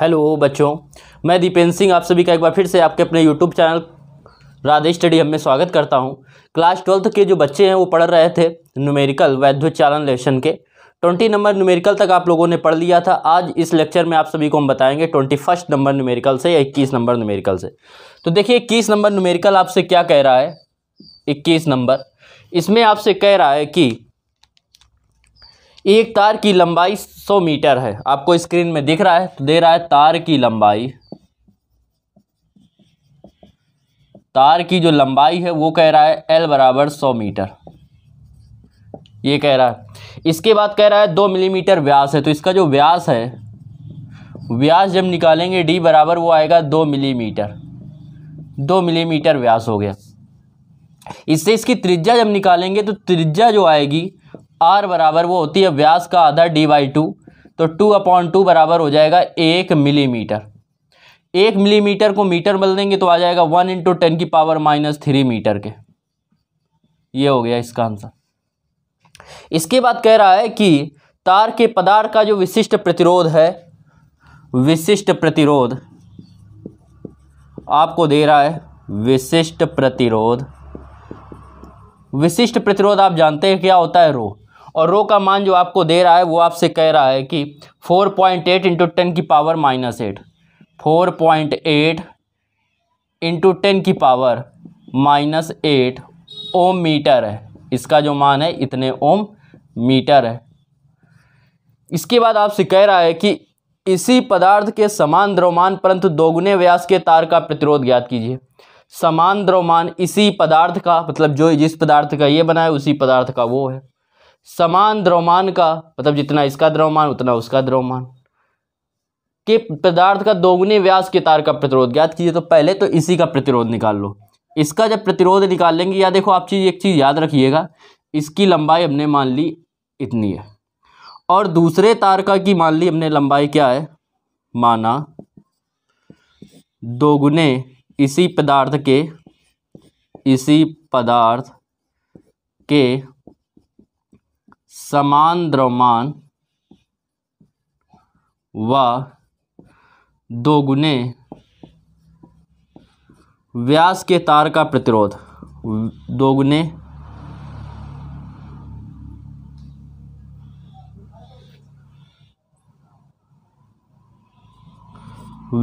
hello बच्चों मैं दीपेंद्र सिंह आप सभी का एक बार फिर से आपके अपने यूट्यूब चैनल राधे स्टडी हम में स्वागत करता हूं क्लास ट्वेल्थ के जो बच्चे हैं वो पढ़ रहे थे न्यूमेरिकल वैद्युचालन लेसन के ट्वेंटी नंबर न्यूमेरिकल तक आप लोगों ने पढ़ लिया था आज इस लेक्चर में आप सभी को हम बताएंगे ट्वेंटी फर्स्ट नंबर न्यूमेरिकल से या इक्कीस नंबर न्यूमेरिकल से तो देखिए इक्कीस नंबर न्यूमेरिकल आपसे क्या कह रहा है इक्कीस नंबर इसमें आपसे कह रहा है कि एक तार की लंबाई 100 मीटर है आपको स्क्रीन में दिख रहा है तो दे रहा है तार की लंबाई तार की जो लंबाई है वो कह रहा है एल बराबर सौ मीटर ये कह रहा है इसके बाद कह रहा है दो मिलीमीटर व्यास है तो इसका जो व्यास है व्यास जब निकालेंगे डी बराबर वो आएगा दो मिलीमीटर दो मिलीमीटर व्यास हो गया इससे इसकी त्रिज्या जब निकालेंगे तो त्रिज्या जो आएगी आर बराबर वो होती है व्यास का आधा डी बाई टू तो टू अपॉन टू बराबर हो जाएगा एक मिलीमीटर एक मिलीमीटर को मीटर बदल देंगे तो आ जाएगा वन इंटू टेन की पावर माइनस थ्री मीटर के ये हो गया इसका आंसर इसके बाद कह रहा है कि तार के पदार्थ का जो विशिष्ट प्रतिरोध है विशिष्ट प्रतिरोध आपको दे रहा है विशिष्ट प्रतिरोध विशिष्ट प्रतिरोध आप जानते हैं क्या होता है रो और रो का मान जो आपको दे रहा है वो आपसे कह रहा है कि four point eight into ten की power minus eight four point eight into ten की power minus eight ohm metre है इसका जो मान है इतने ओम मीटर है इसके बाद आपसे कह रहा है कि इसी पदार्थ के समान द्रव्यमान परंतु दोगुने व्यास के तार का प्रतिरोध ज्ञात कीजिए समान द्रव्यमान इसी पदार्थ का मतलब जो जिस पदार्थ का ये बना है उसी पदार्थ का वो है समान द्रव्यमान का मतलब जितना इसका द्रव्यमान उतना उसका द्रव्यमान के पदार्थ का दोगुने व्यास के तार का प्रतिरोध ज्ञात कीजिए तो पहले तो इसी का प्रतिरोध निकाल लो इसका जब प्रतिरोध निकाल लेंगे या देखो आप चीज़ एक चीज़ याद रखिएगा इसकी लंबाई हमने मान ली इतनी है और दूसरे तार का की मान ली हमने लंबाई क्या है माना दोगुने इसी पदार्थ के इसी पदार्थ के समान द्रव्यमान व दोगुने व्यास के तार का प्रतिरोध दोगुने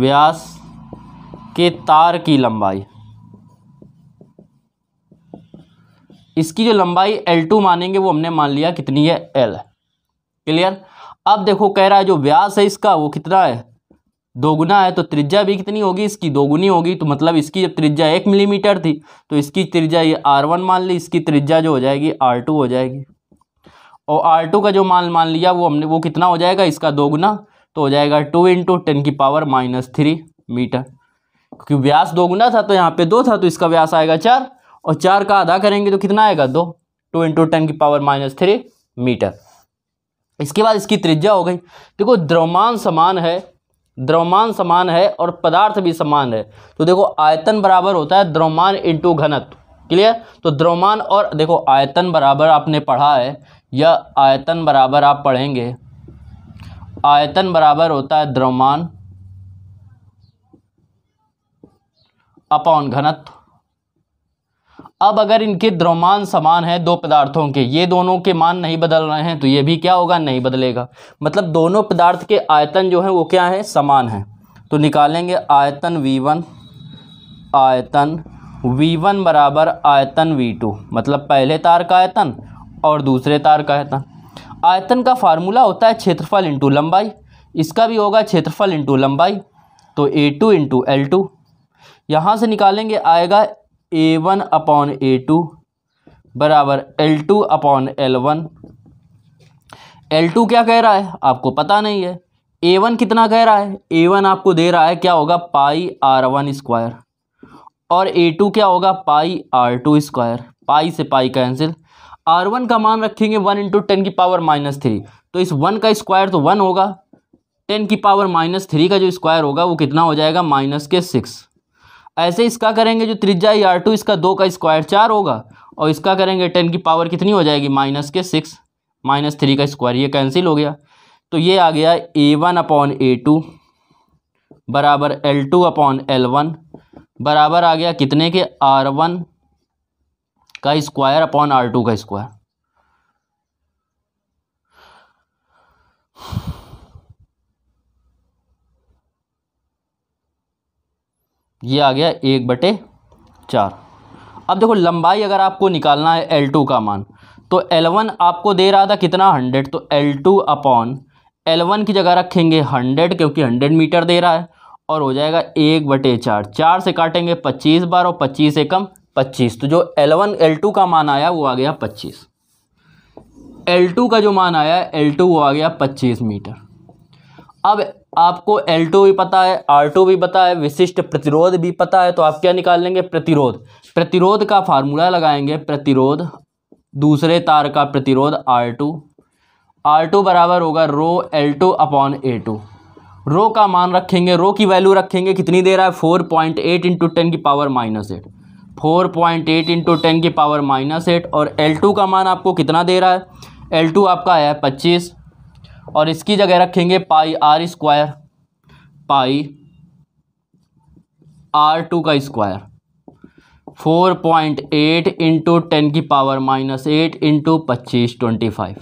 व्यास के तार की लंबाई इसकी जो लंबाई एल टू मानेंगे वो हमने मान लिया कितनी है एल क्लियर अब देखो कह रहा है जो व्यास है इसका वो कितना है दोगुना है तो त्रिज्या भी कितनी होगी इसकी दोगुनी होगी तो मतलब इसकी जब त्रिज्या एक मिलीमीटर थी तो इसकी त्रिज्या ये आर वन मान ली इसकी त्रिज्या जो हो जाएगी आर टू हो जाएगी और आर टू का जो मान मान लिया वो हमने वो कितना हो जाएगा इसका दोगुना तो हो जाएगा टू इंटू टेन की पावर माइनस थ्री मीटर क्योंकि व्यास दोगुना था तो यहाँ पे दो था तो इसका व्यास आएगा चार और चार का आधा करेंगे तो कितना आएगा दो टू इंटू टेन की पावर माइनस थ्री मीटर इसके बाद इसकी त्रिज्या हो गई देखो द्रव्यमान समान है द्रव्यमान समान है और पदार्थ भी समान है तो देखो आयतन बराबर होता है द्रव्यमान इंटू घनत्व क्लियर तो द्रव्यमान और देखो आयतन बराबर आपने पढ़ा है या आयतन बराबर आप पढ़ेंगे आयतन बराबर होता है द्रव्यमान अपॉन घनत्व अब अगर इनके द्रव्यमान समान है दो पदार्थों के ये दोनों के मान नहीं बदल रहे हैं तो ये भी क्या होगा नहीं बदलेगा मतलब दोनों पदार्थ के आयतन जो है वो क्या है समान है तो निकालेंगे आयतन वन आयतन वन बराबर आयतन टू मतलब पहले तार का आयतन और दूसरे तार का आयतन आयतन का फार्मूला होता है क्षेत्रफल इंटू लंबाई इसका भी होगा क्षेत्रफल इंटू लंबाई तो A two into L two यहाँ से निकालेंगे आएगा A one upon A two बराबर L two upon L one L two क्या कह रहा है आपको पता नहीं है ए वन कितना कह रहा है ए वन आपको दे रहा है क्या होगा पाई आर वन स्क्वायर और ए टू क्या होगा pi R two square pi से पाई कैंसिल आर वन का मान रखेंगे वन इंटू टेन की पावर माइनस थ्री तो इस वन का स्क्वायर तो वन होगा टेन की पावर माइनस थ्री का जो स्क्वायर होगा वो कितना हो जाएगा माइनस के सिक्स ऐसे इसका करेंगे जो त्रिज्या या आर टू इसका दो का स्क्वायर चार होगा और इसका करेंगे टेन की पावर कितनी हो जाएगी माइनस के सिक्स माइनस थ्री का स्क्वायर ये कैंसिल हो गया तो ये आ गया A one upon A two बराबर L two upon L one बराबर आ गया कितने के आर वन का स्क्वायर अपॉन आर टू का स्क्वायर ये आ गया एक बटे चार अब देखो लंबाई अगर आपको निकालना है एल टू का मान तो एल वन आपको दे रहा था कितना हंड्रेड तो L two upon L one की जगह रखेंगे हंड्रेड क्योंकि हंड्रेड मीटर दे रहा है और हो जाएगा एक बटे चार चार से काटेंगे पच्चीस बार और पच्चीस से कम पच्चीस तो जो एल वन एल टू का मान आया वो आ गया पच्चीस एल टू का जो मान आया एल टू वो आ गया पच्चीस मीटर अब आपको एल टू भी पता है आर टू भी पता है विशिष्ट प्रतिरोध भी पता है तो आप क्या निकाल लेंगे प्रतिरोध प्रतिरोध का फार्मूला लगाएंगे प्रतिरोध दूसरे तार का प्रतिरोध आर टू आर टू बराबर होगा rho L two upon A two rho का मान रखेंगे रो की वैल्यू रखेंगे कितनी दे रहा है four point eight into ten की power minus eight four point eight into ten की पावर माइनस एट और एल टू का मान आपको कितना दे रहा है एल टू आपका है पच्चीस और इसकी जगह रखेंगे pi R square pi R two का square four point eight into ten की पावर माइनस एट इंटू पच्चीस ट्वेंटी फाइव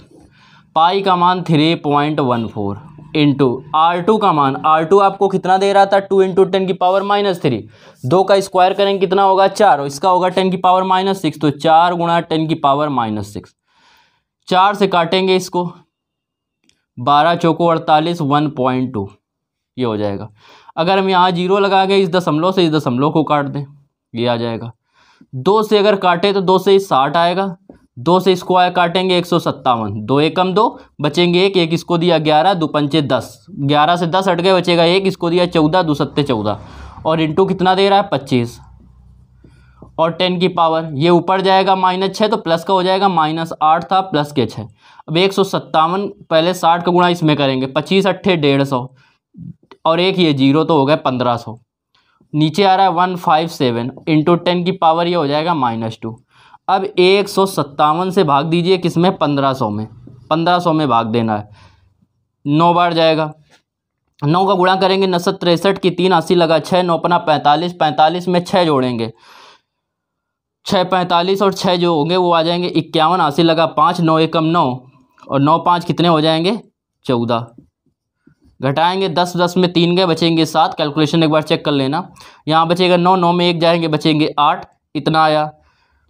पाई का मान three point one four into R two का मान आर टू आपको कितना दे रहा था टू इंटू टेन की पावर माइनस थ्री दो का स्क्वायर करेंगे कितना होगा चार इसका होगा टेन की पावर माइनस सिक्स तो चार गुणा टेन की पावर माइनस सिक्स चार से काटेंगे इसको बारह चौको अड़तालीस वन पॉइंट टू ये हो जाएगा अगर हम यहाँ जीरो लगा के इस दशमलव से इस दशमलव को काट दें ये आ जाएगा दो से अगर काटे तो दो से साठ आएगा दो से इसको आए काटेंगे एक सौ सत्तावन दो एकम दो बचेंगे एक एक इसको दिया ग्यारह दो पंचे दस ग्यारह से दस हट गए बचेगा एक इसको दिया चौदह दो सत्ते चौदह और इंटू कितना दे रहा है पच्चीस और टेन की पावर ये ऊपर जाएगा माइनस छः तो प्लस का हो जाएगा माइनस आठ था प्लस के छः अब एक सौ सत्तावन पहले साठ का गुणा इसमें करेंगे पच्चीस अट्ठे डेढ़ सौ और एक ये जीरो तो हो गया पंद्रह सौ नीचे आ रहा है one five seven into ten की पावर ये हो जाएगा माइनस टू अब एक सौ सत्तावन से भाग दीजिए किस में पंद्रह सौ में पंद्रह सौ में भाग देना है नौ बार जाएगा नौ का गुणा करेंगे नसत तिरसठ की तीन अस्सी लगा छः नौ पना पैंतालीस पैंतालीस में छः जोड़ेंगे छः पैंतालीस और छः जो होंगे वो आ जाएंगे इक्यावन अस्सी लगा पाँच नौ एकम नौ और नौ पाँच कितने हो जाएंगे चौदह घटाएंगे दस दस में तीन गए बचेंगे सात कैलकुलेशन एक बार चेक कर लेना यहाँ बचेगा नौ नौ में एक जाएंगे बचेंगे आठ इतना आया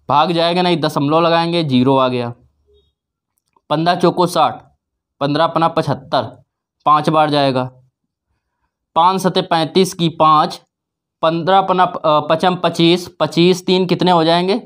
भाग जाएगा नहीं दशमलव लगाएंगे जीरो आ गया पंद्रह चौको साठ पंद्रह पना पचहत्तर पाँच बार जाएगा पाँच सतह पैंतीस की पाँच पंद्रह पना पचम पच्चीस पच्चीस तीन कितने हो जाएंगे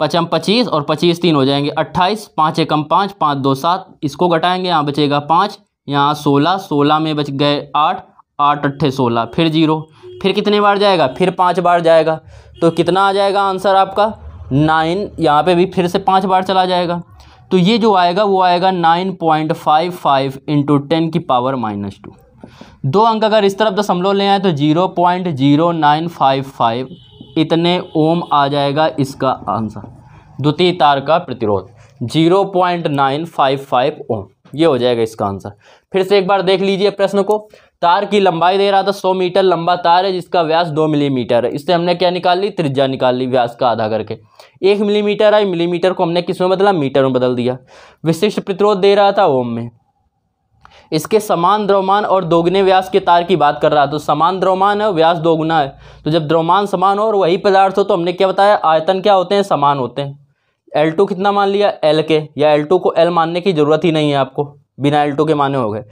पचम पच्चीस और पच्चीस तीन हो जाएंगे अट्ठाईस पाँच एकम पाँच पाँच दो सात इसको घटाएंगे यहाँ बचेगा पाँच यहाँ सोलह सोलह में बच गए आठ आठ अट्ठे सोलह फिर जीरो फिर कितने बार जाएगा फिर पाँच बार जाएगा तो कितना आ जाएगा आंसर आपका नाइन यहाँ पे भी फिर से पाँच बार चला जाएगा तो ये जो आएगा वो आएगा nine point five five into ten की पावर माइनस टू दो अंक अगर इस तरफ दशमलव ले आए तो zero point zero nine five five इतने ओम आ जाएगा इसका आंसर द्वितीय तार का प्रतिरोध zero point nine five five ohm ये हो जाएगा इसका आंसर फिर से एक बार देख लीजिए प्रश्न को तार की लंबाई दे रहा था सौ मीटर लंबा तार है जिसका व्यास दो मिलीमीटर है इससे हमने क्या निकाल ली त्रिज्या निकाल ली व्यास का आधा करके एक मिलीमीटर आई मिलीमीटर को हमने किस में बदला मीटर में बदल दिया विशिष्ट प्रतिरोध दे रहा था ओम में इसके समान द्रव्यमान और दोगुने व्यास के तार की बात कर रहा है तो समान द्रव्यमान है व्यास दोगुना है तो जब द्रव्यमान समान हो और वही पदार्थ हो तो हमने क्या बताया आयतन क्या होते हैं समान होते हैं एल टू कितना मान लिया एल के या एल टू को एल मानने की ज़रूरत ही नहीं है आपको बिना एल टू के माने हो गए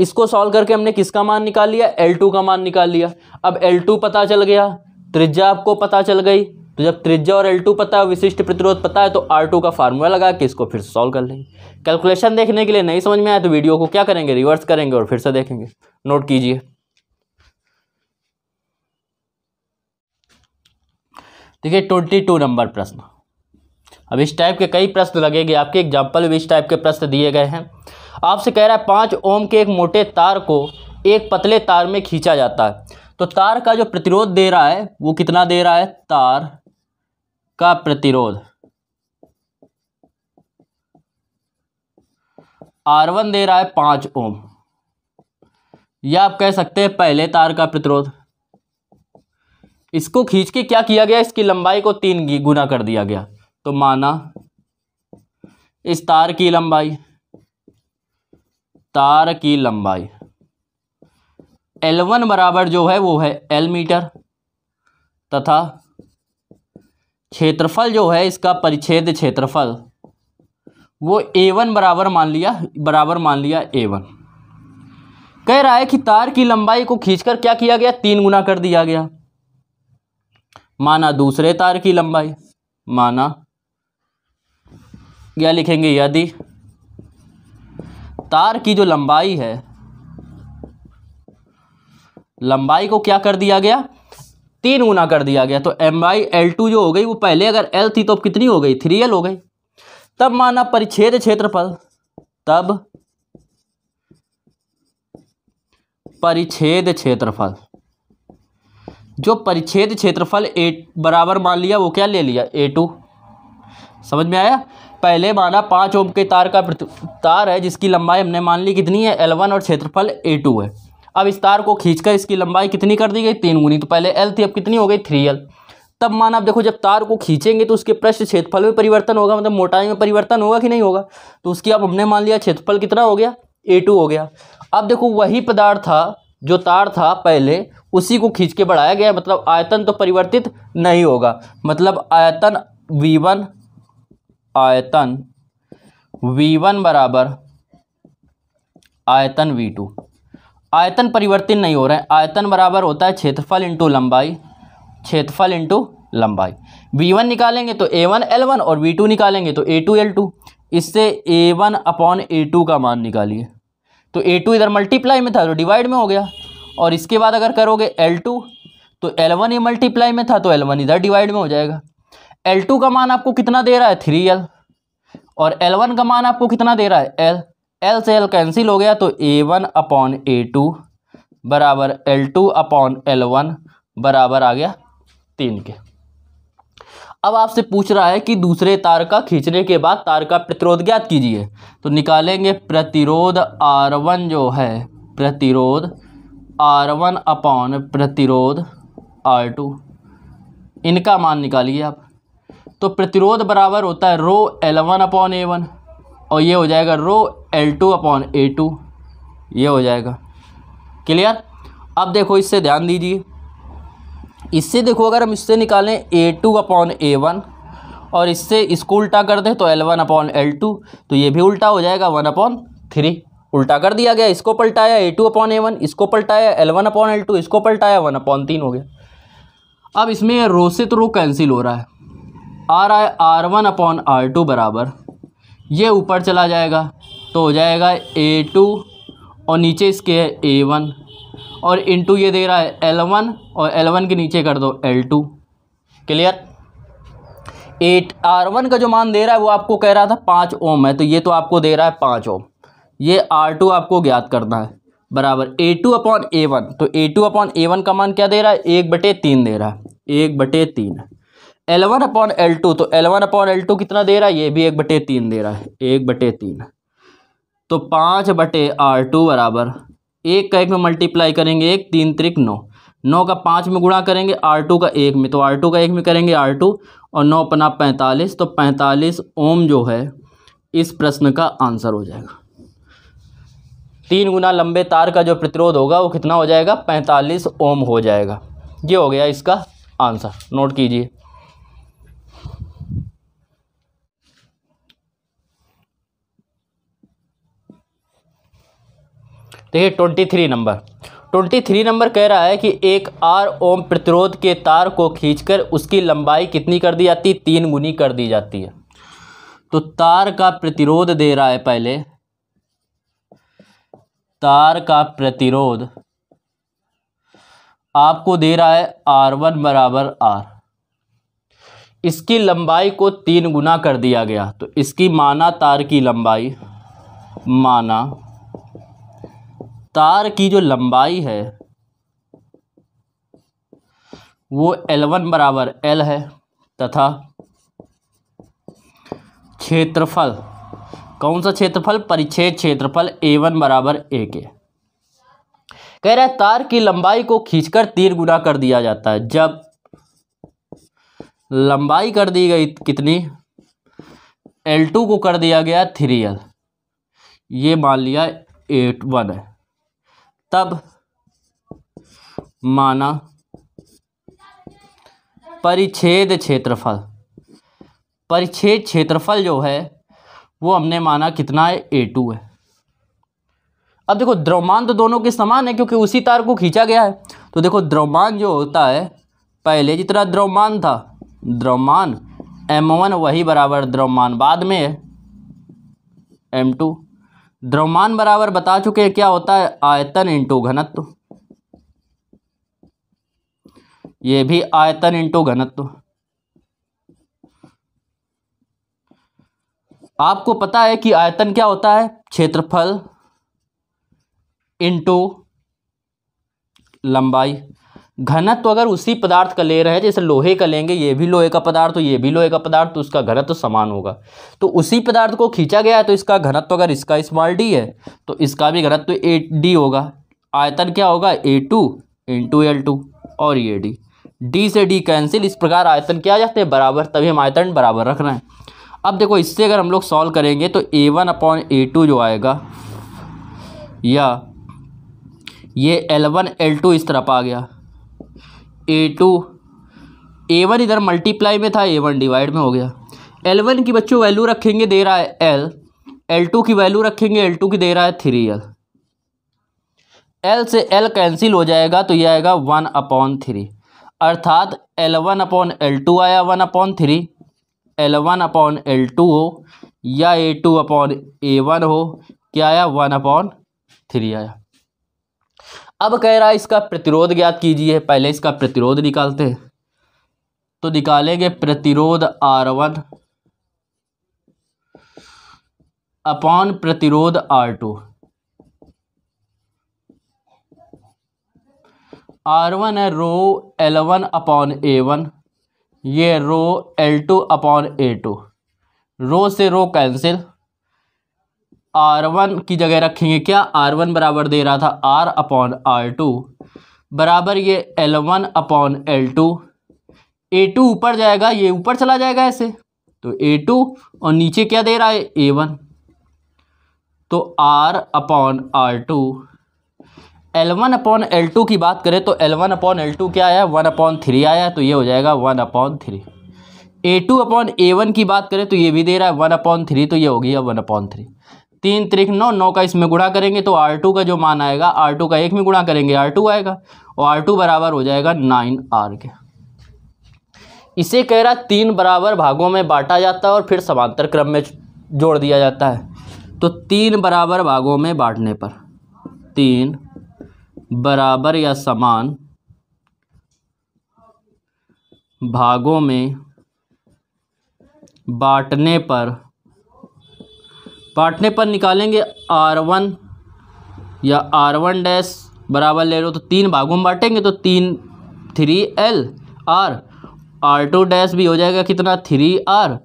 इसको सॉल्व करके हमने किसका मान निकाल लिया एल टू का मान निकाल लिया अब एल टू पता चल गया त्रिज्या आपको पता चल गई तो जब त्रिज्या और L2 पता है विशिष्ट प्रतिरोध पता है तो R2 का फार्मूला लगा के इसको फिर सॉल्व कर लेंगे कैलकुलेशन देखने के लिए नहीं समझ में आया तो वीडियो को क्या करेंगे रिवर्स करेंगे और फिर से देखेंगे नोट कीजिए देखिए ट्वेंटी टू नंबर प्रश्न अब इस टाइप के कई प्रश्न लगेंगे आपके एग्जाम्पल भी इस टाइप के प्रश्न दिए गए हैं आपसे कह रहा है पाँच ओम के एक मोटे तार को एक पतले तार में खींचा जाता है तो तार का जो प्रतिरोध दे रहा है वो कितना दे रहा है तार का प्रतिरोध वन दे रहा है पांच ओम या आप कह सकते हैं पहले तार का प्रतिरोध इसको खींच के क्या किया गया इसकी लंबाई को तीन गुना कर दिया गया तो माना इस तार की लंबाई तार की लंबाई L1 बराबर जो है वो है L मीटर तथा क्षेत्रफल जो है इसका परिच्छेद क्षेत्रफल वो ए वन बराबर मान लिया बराबर मान लिया ए वन कह रहा है कि तार की लंबाई को खींचकर क्या किया गया तीन गुना कर दिया गया माना दूसरे तार की लंबाई माना क्या लिखेंगे यदि तार की जो लंबाई है लंबाई को क्या कर दिया गया तीन गुना कर दिया गया तो एम वाई एल टू जो हो गई वो पहले अगर एल थी तो अब कितनी हो गई थ्री एल हो गई तब माना परिच्छेद क्षेत्रफल तब परिच्छेद क्षेत्रफल जो परिच्छेद क्षेत्रफल ए बराबर मान लिया वो क्या ले लिया ए टू समझ में आया पहले माना पाँच ओम के तार का तार है जिसकी लंबाई हमने मान ली कितनी है एल वन और क्षेत्रफल ए टू है अब इस तार को खींचकर इसकी लंबाई कितनी कर दी गई तीन गुनी तो पहले एल थी अब कितनी हो गई थ्री एल तब मान आप देखो जब तार को खींचेंगे तो उसके प्रश्न क्षेत्रफल में परिवर्तन होगा मतलब मोटाई में परिवर्तन होगा कि नहीं होगा तो उसकी अब हमने मान लिया क्षेत्रफल कितना हो गया ए टू हो गया अब देखो वही पदार्थ था जो तार था पहले उसी को खींच के बढ़ाया गया मतलब आयतन तो परिवर्तित नहीं होगा मतलब आयतन वी वन आयतन वी वन बराबर आयतन वी टू आयतन परिवर्तित नहीं हो रहा है आयतन बराबर होता है क्षेत्रफल इंटू लंबाई क्षेत्रफल इंटू लंबाई वी वन निकालेंगे तो ए वन एल वन और बी टू निकालेंगे तो ए टू एल टू इससे A one upon A two का मान निकालिए तो ए टू इधर मल्टीप्लाई में था तो डिवाइड में हो गया और इसके बाद अगर करोगे एल टू तो एल वन ये मल्टीप्लाई में था तो एल वन इधर डिवाइड में हो जाएगा एल टू का मान आपको कितना दे रहा है थ्री एल और एल वन का मान आपको कितना दे रहा है एल एल से एल कैंसिल हो गया तो A one upon A two बराबर L two upon L one बराबर आ गया तीन के अब आपसे पूछ रहा है कि दूसरे तार का खींचने के बाद तार का प्रतिरोध ज्ञात कीजिए तो निकालेंगे प्रतिरोध आर वन जो है प्रतिरोध आर वन अपॉन प्रतिरोध आर टू इनका मान निकालिए आप तो प्रतिरोध बराबर होता है rho L one upon A one और ये हो जाएगा rho L two upon A two ये हो जाएगा क्लियर अब देखो इससे ध्यान दीजिए इससे देखो अगर हम इससे निकालें A two upon A one और इससे इसको उल्टा कर दें तो L one upon L two तो ये भी उल्टा हो जाएगा वन अपॉन थ्री उल्टा कर दिया गया इसको पलटाया A two upon A one इसको पलटाया L one upon L two इसको पलटाया वन अपॉन तीन हो गया अब इसमें रो से तो रो कैंसिल हो रहा है आ रहा है R one upon R two बराबर ये ऊपर चला जाएगा तो हो जाएगा ए टू और नीचे इसके है ए वन और टू ये दे रहा है एल वन और एल वन के नीचे कर दो L two clear at R one का जो मान दे रहा है वो आपको कह रहा था पाँच ओम है तो ये तो आपको दे रहा है पाँच ओम ये आर टू आपको ज्ञात करना है बराबर A two upon A one तो A two upon A one का मान क्या दे रहा है एक बटे तीन दे रहा है एक बटे तीन L one upon L two तो L one upon L two कितना दे रहा है ये भी एक बटे तीन दे रहा है एक बटे तीन तो पाँच बटे आर टू बराबर एक का एक में मल्टीप्लाई करेंगे एक तीन त्रिक नौ नौ का पाँच में गुणा करेंगे आर टू का एक में तो आर टू का एक में करेंगे आर टू और नौ अपना पैंतालीस तो पैंतालीस ओम जो है इस प्रश्न का आंसर हो जाएगा तीन गुना लंबे तार का जो प्रतिरोध होगा वो कितना हो जाएगा पैंतालीस ओम हो जाएगा ये हो गया इसका आंसर नोट कीजिए देखिए twenty three number twenty three number कह रहा है कि एक आर ओम प्रतिरोध के तार को खींचकर उसकी लंबाई कितनी कर दी जाती है तीन गुनी कर दी जाती है तो तार का प्रतिरोध दे रहा है पहले तार का प्रतिरोध आपको दे रहा है आर वन बराबर आर इसकी लंबाई को तीन गुना कर दिया गया तो इसकी माना तार की लंबाई माना तार की जो लंबाई है वो एल वन बराबर एल है तथा क्षेत्रफल कौन सा क्षेत्रफल परिच्छेद क्षेत्रफल ए वन बराबर ए के कह रहा है तार की लंबाई को खींचकर तीन गुना कर दिया जाता है जब लंबाई कर दी गई कितनी एल टू को कर दिया गया थ्री एल ये मान लिया एट वन है तब माना परिच्छेद क्षेत्रफल परिच्छेद क्षेत्रफल जो है वो हमने माना कितना है ए टू है अब देखो द्रव्यमान तो दोनों के समान है क्योंकि उसी तार को खींचा गया है तो देखो द्रव्यमान जो होता है पहले जितना द्रव्यमान था द्रव्यमान एम वन वही बराबर द्रव्यमान बाद में है एम टू द्रव्यमान बराबर बता चुके हैं क्या होता है आयतन इंटू घनत्व ये भी आयतन इंटू घनत्व आपको पता है कि आयतन क्या होता है क्षेत्रफल इंटू लंबाई घनत्व तो अगर उसी पदार्थ का ले रहे हैं जैसे लोहे का लेंगे ये भी लोहे का पदार्थ तो ये भी लोहे का पदार्थ तो उसका घनत्व तो समान होगा तो उसी पदार्थ को खींचा गया है तो इसका घनत्व तो अगर इसका स्मॉल डी है तो इसका भी घनत्व तो ए डी होगा आयतन क्या होगा A two into L two और ये डी डी से डी कैंसिल इस प्रकार आयतन क्या जाते हैं बराबर तभी हम आयतन बराबर रख रहे हैं अब देखो इससे अगर हम लोग सॉल्व करेंगे तो A one upon A two जो आएगा या ये एल वन एल टू इस तरफ आ गया ए टू ए वन इधर मल्टीप्लाई में था ए वन डिवाइड में हो गया एल वन की बच्चों वैल्यू रखेंगे दे रहा है एल एल टू की वैल्यू रखेंगे एल टू की दे रहा है थ्री एल एल से एल कैंसिल हो जाएगा तो ये आएगा वन अपॉन थ्री अर्थात L one upon L two आया one upon three L one upon L two हो या A two upon A one हो क्या आया वन अपॉन थ्री आया अब कह रहा है इसका प्रतिरोध ज्ञात कीजिए पहले इसका प्रतिरोध निकालते हैं तो निकालेंगे प्रतिरोध आर वन अपॉन प्रतिरोध आर टू आर वन है rho L one upon A one ये rho L two upon A two rho से रो कैंसिल आर वन की जगह रखेंगे क्या आर वन बराबर दे रहा था आर अपॉन आर टू बराबर ये L one upon L two A two ऊपर जाएगा ये ऊपर चला जाएगा ऐसे तो ए टू और नीचे क्या दे रहा है ए वन तो R upon R two L one upon L two की बात करें तो L one upon L two क्या आया वन अपॉन थ्री आया तो ये हो जाएगा one upon three A two upon A one की बात करें तो ये भी दे रहा है वन अपॉन थ्री तो ये हो गया वन अपॉन थ्री तीन त्रिक नौ नौ का इसमें गुणा करेंगे तो आर टू का जो मान आएगा आर टू का एक में गुणा करेंगे आर टू आएगा और आर टू बराबर हो जाएगा नाइन आर के इसे कह रहा तीन बराबर भागों में बांटा जाता है और फिर समांतर क्रम में जोड़ दिया जाता है तो तीन बराबर भागों में बांटने पर तीन बराबर या समान भागों में बांटने पर बांटने पर निकालेंगे आर वन या आर वन डैश बराबर ले लो तो तीन भागों में बांटेंगे तो तीन three L R R two dash भी हो जाएगा कितना थ्री आर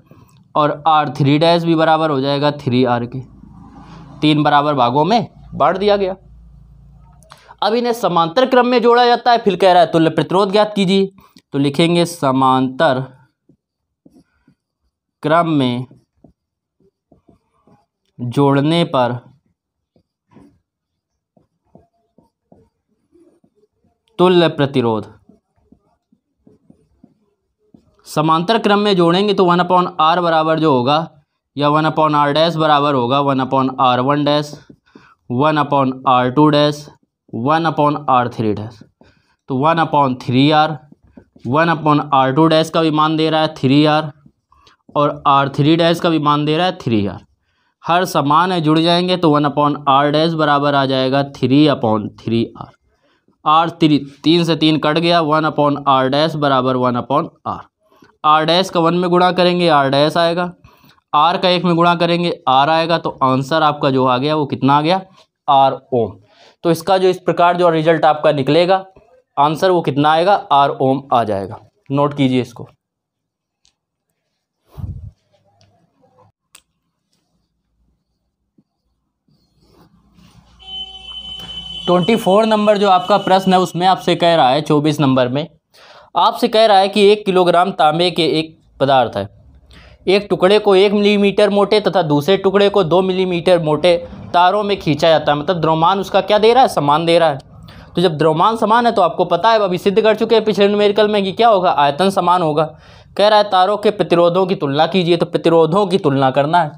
और आर थ्री डैश भी बराबर हो जाएगा थ्री आर के तीन बराबर भागों में बांट दिया गया अब इन्हें समांतर क्रम में जोड़ा जाता है फिर कह रहा है तुल्य प्रतिरोध ज्ञात कीजिए तो लिखेंगे समांतर क्रम में जोड़ने पर तुल्य प्रतिरोध समांतर क्रम में जोड़ेंगे तो वन अपॉन आर बराबर जो होगा या वन अपॉन आर डैश बराबर होगा one upon R one dash one upon R two dash one upon R three dash तो one upon three R one upon R two dash का भी मान दे रहा है थ्री आर और आर थ्री डैश का भी मान दे रहा है थ्री आर हर समान है जुड़ जाएंगे तो वन अपॉन आर डैश बराबर आ जाएगा three upon three R R three तीन से तीन कट गया वन अपॉन आर डैश बराबर one upon R R dash का वन में गुणा करेंगे आर डैश आएगा आर का एक में गुणा करेंगे आर आएगा तो आंसर आपका जो आ गया वो कितना आ गया आर ओम तो इसका जो इस प्रकार जो रिजल्ट आपका निकलेगा आंसर वो कितना आएगा आर ओम आ जाएगा नोट कीजिए इसको ट्वेंटी फोर नंबर जो आपका प्रश्न है उसमें आपसे कह रहा है चौबीस नंबर में आपसे कह रहा है कि एक किलोग्राम तांबे के एक पदार्थ है एक टुकड़े को एक मिलीमीटर मोटे तथा दूसरे टुकड़े को दो मिलीमीटर मोटे तारों में खींचा जाता है मतलब द्रोमान उसका क्या दे रहा है समान दे रहा है तो जब द्रोमान समान है तो आपको पता है अभी सिद्ध कर चुके हैं पिछले न्यूमेरिकल में कि क्या होगा आयतन समान होगा कह रहा है तारों के प्रतिरोधों की तुलना कीजिए तो प्रतिरोधों की तुलना करना है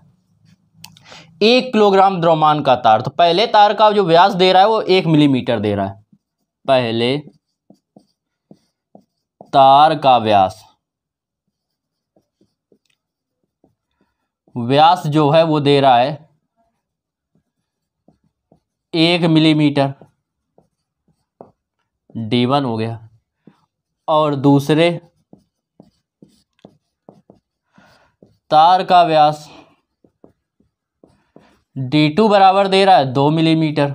एक किलोग्राम द्रव्यमान का तार तो पहले तार का जो व्यास दे रहा है वो एक मिलीमीटर दे रहा है पहले तार का व्यास व्यास जो है वो दे रहा है एक मिलीमीटर डी वन हो गया और दूसरे तार का व्यास डी टू बराबर दे रहा है दो मिलीमीटर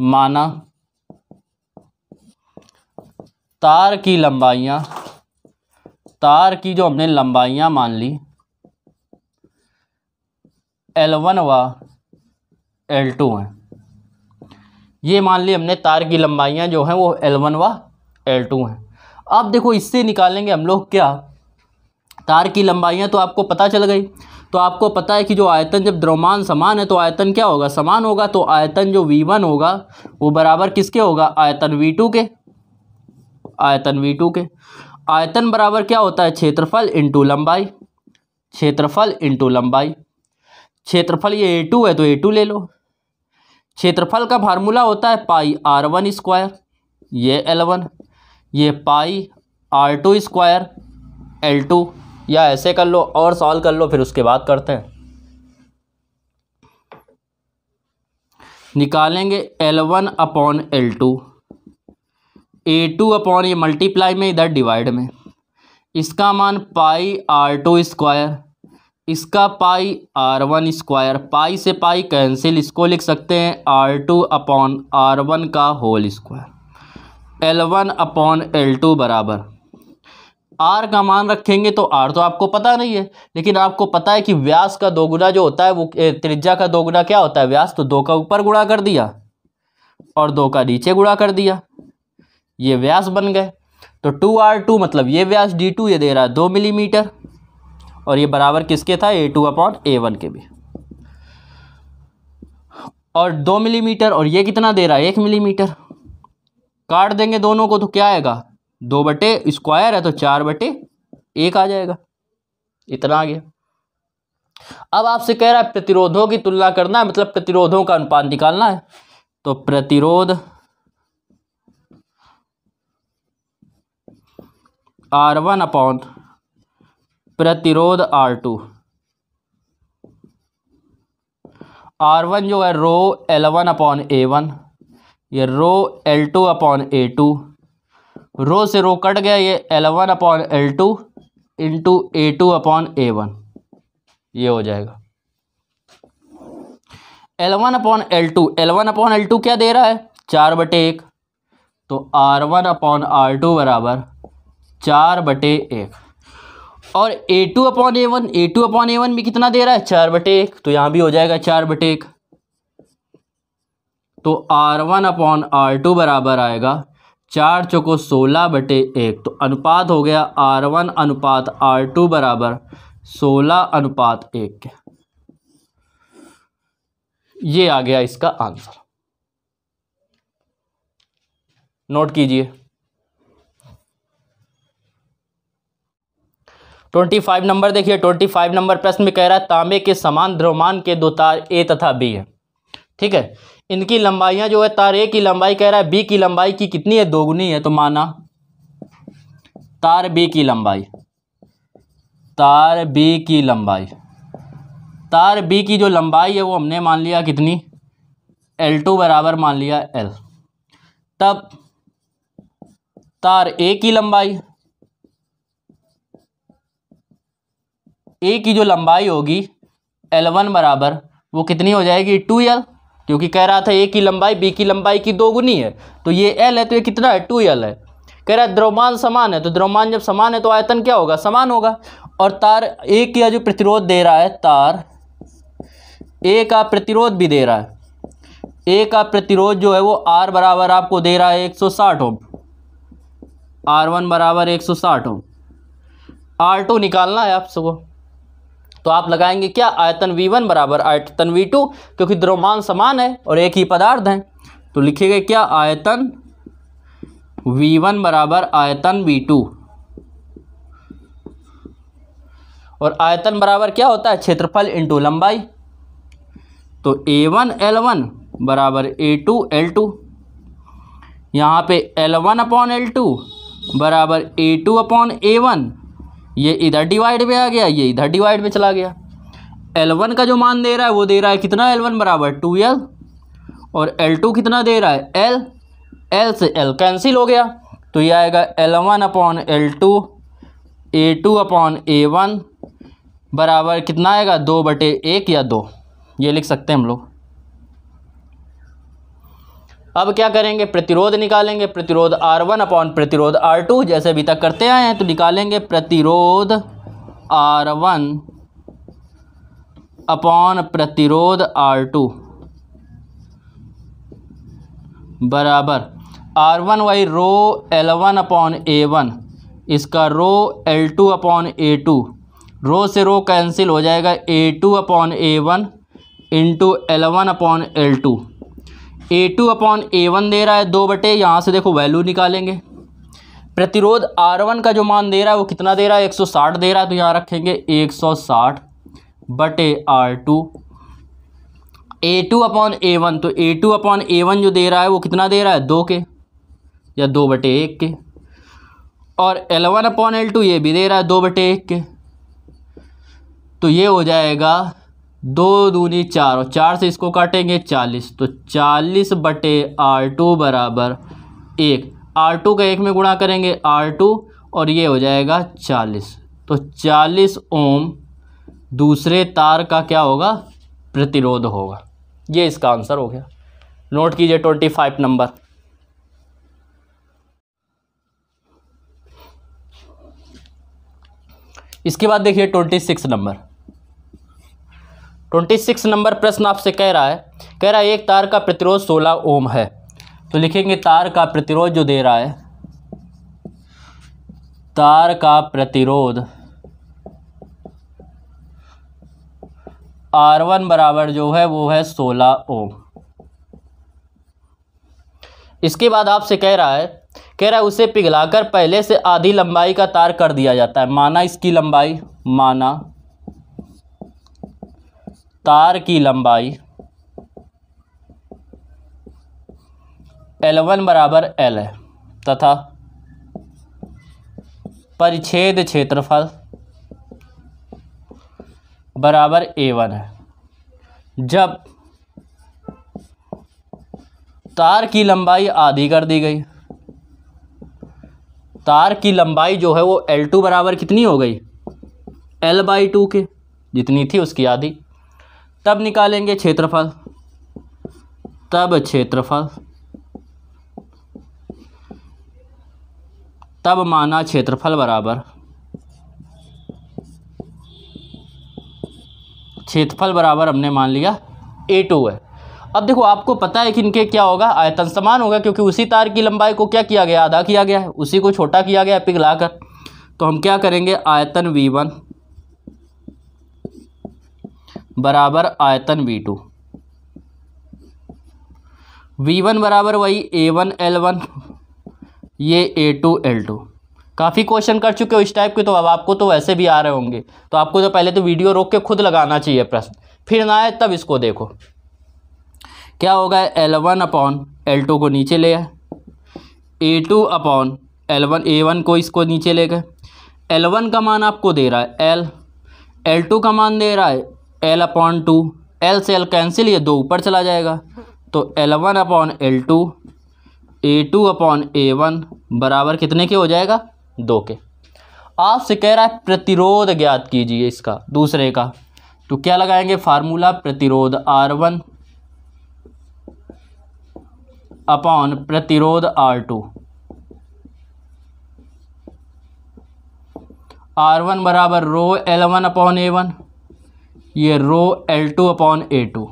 माना तार की लंबाइयाँ तार की जो हमने लंबाइयाँ मान ली L1 वन व एल टू हैं ये मान ली हमने तार की लंबाइयाँ जो हैं वो L1 वन व एल टू हैं अब देखो इससे निकालेंगे हम लोग क्या तार की लंबाइयाँ तो आपको पता चल गई तो आपको पता है कि जो आयतन जब द्रव्यमान समान है तो आयतन क्या होगा समान होगा तो आयतन जो वन होगा वो बराबर किसके होगा आयतन टू के आयतन टू के आयतन बराबर क्या होता है क्षेत्रफल इंटू लंबाई क्षेत्रफल इंटू लंबाई क्षेत्रफल ये ए टू है तो ए टू ले लो क्षेत्रफल का फार्मूला होता है पाई आर वन स्क्वायर ये एल वन ये pi R two square L two या ऐसे कर लो और सॉल्व कर लो फिर उसके बाद करते हैं निकालेंगे L one upon L two A two upon ये मल्टीप्लाई में इधर डिवाइड में इसका मान पाई आर टू स्क्वायर इसका pi R one square pi से पाई कैंसिल इसको लिख सकते हैं R two upon R one का whole square L one upon L two बराबर आर का मान रखेंगे तो आर तो आपको पता नहीं है लेकिन आपको पता है कि व्यास का दोगुना जो होता है वो त्रिज्या का दोगुना क्या होता है व्यास तो दो का ऊपर गुणा कर दिया और दो का नीचे गुणा कर दिया ये व्यास बन गए तो टू आर टू मतलब ये व्यास डी टू ये दे रहा है दो मिलीमीटर और ये बराबर किसके था A two upon A one के भी और दो मिलीमीटर और ये कितना दे रहा है एक मिलीमीटर काट देंगे दोनों को तो क्या आएगा दो बटे स्क्वायर है तो चार बटे एक आ जाएगा इतना आ गया अब आपसे कह रहा है प्रतिरोधों की तुलना करना है मतलब प्रतिरोधों का अनुपात निकालना है तो प्रतिरोध आर वन अपॉन प्रतिरोध आर टू आर वन जो है rho L one upon A one या rho L two upon A two rho से रो कट गया ये L one upon L two into A two upon A one ये हो जाएगा L one upon L two L one upon L two क्या दे रहा है चार बटे एक तो R one upon R two बराबर चार बटे एक और A two upon A one A two upon A one भी कितना दे रहा है चार बटे एक तो यहां भी हो जाएगा चार बटे एक तो R one upon R two बराबर आएगा चार चौको सोलह बटे एक तो अनुपात हो गया आर वन अनुपात आर टू बराबर सोलह अनुपात एक के ये आ गया इसका आंसर नोट कीजिए ट्वेंटी फाइव नंबर देखिए ट्वेंटी फाइव नंबर प्रश्न में कह रहा है तांबे के समान द्रव्यमान के दो तार ए तथा बी है ठीक है इनकी लंबाइयां जो है तार ए की लंबाई कह रहा है बी की लंबाई की कितनी है दोगुनी है तो माना तार बी की लंबाई तार बी की लंबाई तार बी की जो लंबाई है वो हमने मान लिया कितनी एल टू बराबर मान लिया एल तब तार ए की लंबाई ए की जो लंबाई होगी एल वन बराबर वो कितनी हो जाएगी टू एल क्योंकि कह रहा था ए की लंबाई बी की लंबाई की दो गुनी है तो ये एल है तो ये कितना है टू एल है कह रहा है द्रव्यमान समान है तो द्रव्यमान जब समान है तो आयतन क्या होगा समान होगा और तार ए का जो प्रतिरोध दे रहा है तार ए का प्रतिरोध भी दे रहा है ए का प्रतिरोध जो है वो आर बराबर आपको दे रहा है एक सौ साठ ओम आर वन बराबर एक सौ साठ ओम आर टू निकालना है आप सबको तो आप लगाएंगे क्या आयतन वी वन बराबर आयतन वी टू क्योंकि द्रव्यमान समान है और एक ही पदार्थ है तो लिखेंगे क्या आयतन वी वन बराबर आयतन टू और आयतन बराबर क्या होता है क्षेत्रफल इंटू लंबाई तो ए वन एल वन बराबर ए टू एल टू यहाँ पे L one upon L two बराबर A two upon A one ये इधर डिवाइड में आ गया ये इधर डिवाइड में चला गया L1 का जो मान दे रहा है वो दे रहा है कितना L1 बराबर टू एल और L2 कितना दे रहा है L L से L कैंसिल हो गया तो ये आएगा L1 one upon L two A two upon A one बराबर कितना आएगा दो बटे एक या दो ये लिख सकते हैं हम लोग अब क्या करेंगे प्रतिरोध निकालेंगे प्रतिरोध आर वन अपॉन प्रतिरोध आर टू जैसे अभी तक करते आए हैं तो निकालेंगे प्रतिरोध आर वन अपॉन प्रतिरोध आर टू बराबर आर वन वाई rho L one upon A one इसका rho L two upon A two rho से रो कैंसिल हो जाएगा A two upon A one into L one upon L two A two upon A one दे रहा है दो बटे यहाँ से देखो वैल्यू निकालेंगे प्रतिरोध आर वन का जो मान दे रहा है वो कितना दे रहा है एक सौ साठ दे रहा है तो यहाँ रखेंगे एक सौ साठ बटे R two A two upon A one तो A two upon A one जो दे रहा है वो कितना दे रहा है दो के या दो बटे एक के और L one upon L two ये भी दे रहा है दो बटे एक के तो ये हो जाएगा दो दूनी चार और चार से इसको काटेंगे चालीस तो चालीस बटे आर टू बराबर एक आर टू का एक में गुणा करेंगे आर टू और ये हो जाएगा चालीस तो चालीस ओम दूसरे तार का क्या होगा प्रतिरोध होगा ये इसका आंसर हो गया नोट कीजिए ट्वेंटी फाइव नंबर इसके बाद देखिए twenty six number twenty six number प्रश्न आपसे कह रहा है कह रहा है एक तार का प्रतिरोध सोलह ओम है तो लिखेंगे तार का प्रतिरोध जो दे रहा है तार का प्रतिरोध आर वन बराबर जो है वो है सोलह ओम इसके बाद आपसे कह रहा है कह रहा है उसे पिघलाकर पहले से आधी लंबाई का तार कर दिया जाता है माना इसकी लंबाई माना तार की लंबाई L1 बराबर एल है तथा परिच्छेद क्षेत्रफल बराबर ए वन है जब तार की लंबाई आधी कर दी गई तार की लंबाई जो है वो L2 बराबर कितनी हो गई L बाई टू के जितनी थी उसकी आधी तब निकालेंगे क्षेत्रफल तब क्षेत्रफल तब माना क्षेत्रफल बराबर क्षेत्रफल बराबर हमने मान लिया ए टू है अब देखो आपको पता है कि इनके क्या होगा आयतन समान होगा क्योंकि उसी तार की लंबाई को क्या किया गया आधा किया गया है उसी को छोटा किया गया पिघलाकर तो हम क्या करेंगे आयतन वी वन बराबर आयतन वी टू वी वन बराबर वही ए वन एल वन ये ए टू एल टू काफ़ी क्वेश्चन कर चुके हो इस टाइप के तो अब आपको तो वैसे भी आ रहे होंगे तो आपको तो पहले तो वीडियो रोक के खुद लगाना चाहिए प्रश्न फिर ना आए तब इसको देखो क्या होगा L one upon L two को नीचे ले आए A two upon L one A one को इसको नीचे ले गए एल वन का मान आपको दे रहा है एल एल टू का मान दे रहा है एल अपॉन टू एल से एल कैंसिल ये दो ऊपर चला जाएगा तो L one upon L two A two upon A one बराबर कितने के हो जाएगा दो के आपसे कह रहा है प्रतिरोध ज्ञात कीजिए इसका दूसरे का तो क्या लगाएंगे फार्मूला प्रतिरोध आर वन अपॉन प्रतिरोध आर टू आर वन बराबर rho L one upon A one ये rho L two upon A two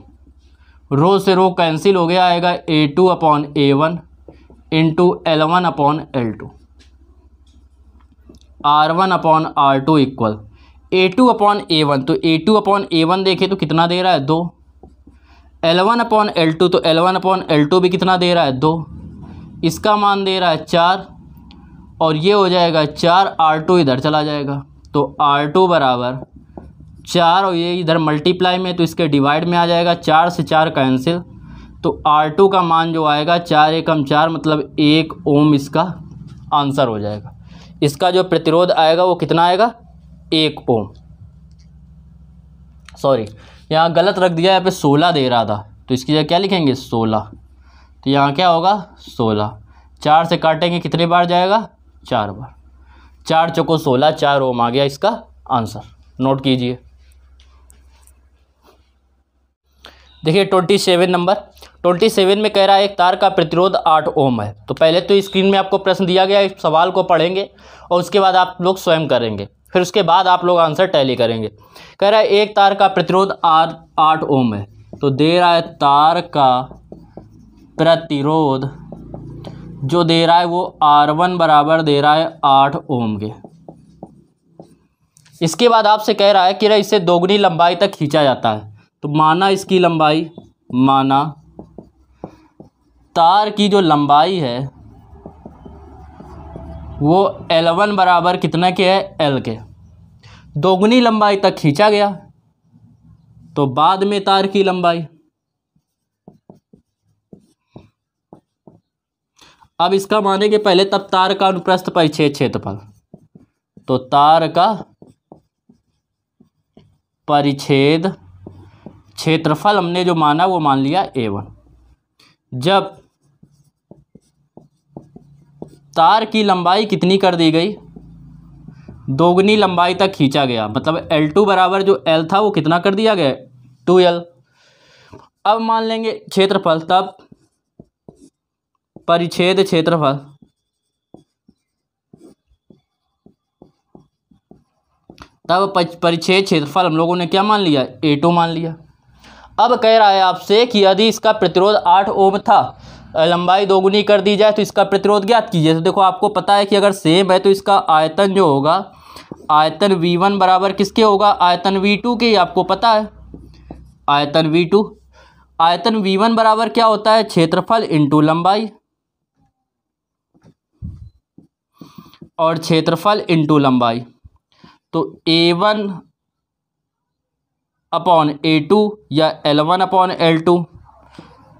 rho से रो कैंसिल हो गया आएगा A two upon A one into L one upon L two R one upon R two equal A two upon A one तो A two upon A one देखे तो कितना दे रहा है दो L one upon L two तो L one upon L two भी कितना दे रहा है दो इसका मान दे रहा है चार और ये हो जाएगा चार आर टू इधर चला जाएगा तो आर टू बराबर चार और ये इधर मल्टीप्लाई में तो इसके डिवाइड में आ जाएगा चार से चार कैंसिल तो आर टू का मान जो आएगा चार एकम चार मतलब एक ओम इसका आंसर हो जाएगा इसका जो प्रतिरोध आएगा वो कितना आएगा एक ओम सॉरी यहाँ गलत रख दिया यहाँ पे सोलह दे रहा था तो इसकी जगह क्या लिखेंगे सोलह तो यहाँ क्या होगा सोलह चार से काटेंगे कितने बार जाएगा चार बार चार चौको सोलह चार ओम आ गया इसका आंसर नोट कीजिए देखिए twenty seven number twenty seven में कह रहा है एक तार का प्रतिरोध आठ ओम है तो पहले तो स्क्रीन में आपको प्रश्न दिया गया इस सवाल को पढ़ेंगे और उसके बाद आप लोग स्वयं करेंगे फिर उसके बाद आप लोग आंसर टैली करेंगे कह रहा है एक तार का प्रतिरोध आठ आठ ओम है तो दे रहा है तार का प्रतिरोध जो दे रहा है वो आर वन बराबर दे रहा है आठ ओम के इसके बाद आपसे कह रहा है कि इसे दोगुनी लंबाई तक खींचा जाता है तो माना इसकी लंबाई माना तार की जो लंबाई है वो L1 बराबर कितना के है L के दोगुनी लंबाई तक खींचा गया तो बाद में तार की लंबाई अब इसका माने के पहले तब तार का अनुप्रस्थ परिच्छेद क्षेत्रफल तो तार का परिच्छेद क्षेत्रफल हमने जो माना वो मान लिया ए वन जब तार की लंबाई कितनी कर दी गई दोगुनी लंबाई तक खींचा गया मतलब एल टू बराबर जो एल था वो कितना कर दिया गया टू एल अब मान लेंगे क्षेत्रफल तब परिच्छेद क्षेत्रफल तब परिच्छेद क्षेत्रफल हम लोगों ने क्या मान लिया ए टू मान लिया अब कह रहा है आपसे कि यदि इसका प्रतिरोध आठ ओम था लंबाई दोगुनी कर दी जाए तो इसका प्रतिरोध ज्ञात कीजिए तो देखो आपको पता है कि अगर सेम है तो इसका आयतन जो होगा आयतन वी वन बराबर किसके होगा आयतन वी टू के आपको पता है आयतन वी टू आयतन वी वन बराबर क्या होता है क्षेत्रफल इंटू लंबाई और क्षेत्रफल इंटू लंबाई तो A one upon A two या L one upon L two